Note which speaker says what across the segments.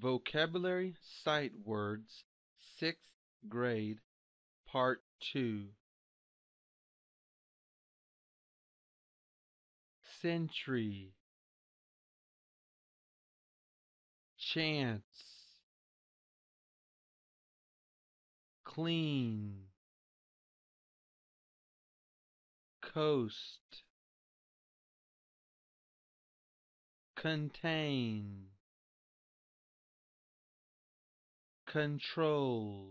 Speaker 1: Vocabulary Sight Words, 6th grade, Part 2 Century Chance Clean Coast Contain control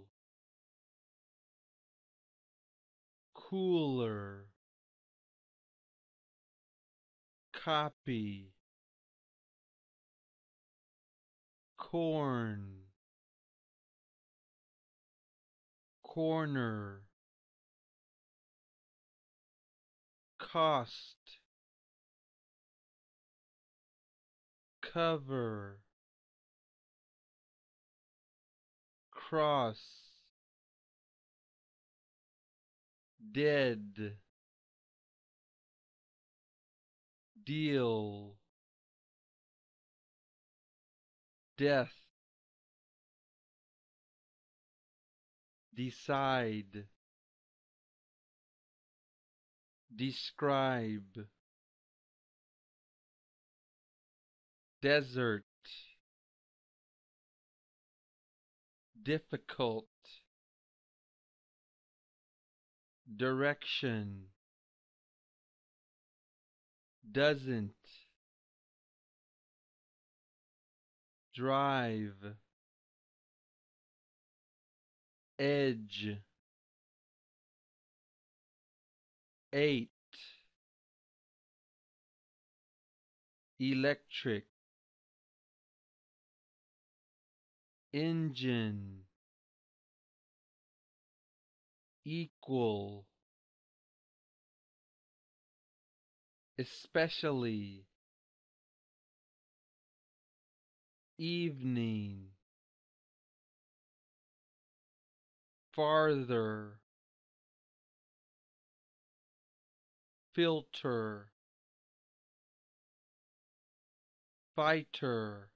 Speaker 1: cooler copy corn corner cost cover cross dead deal death decide describe desert difficult direction doesn't drive edge eight electric engine equal especially evening farther filter fighter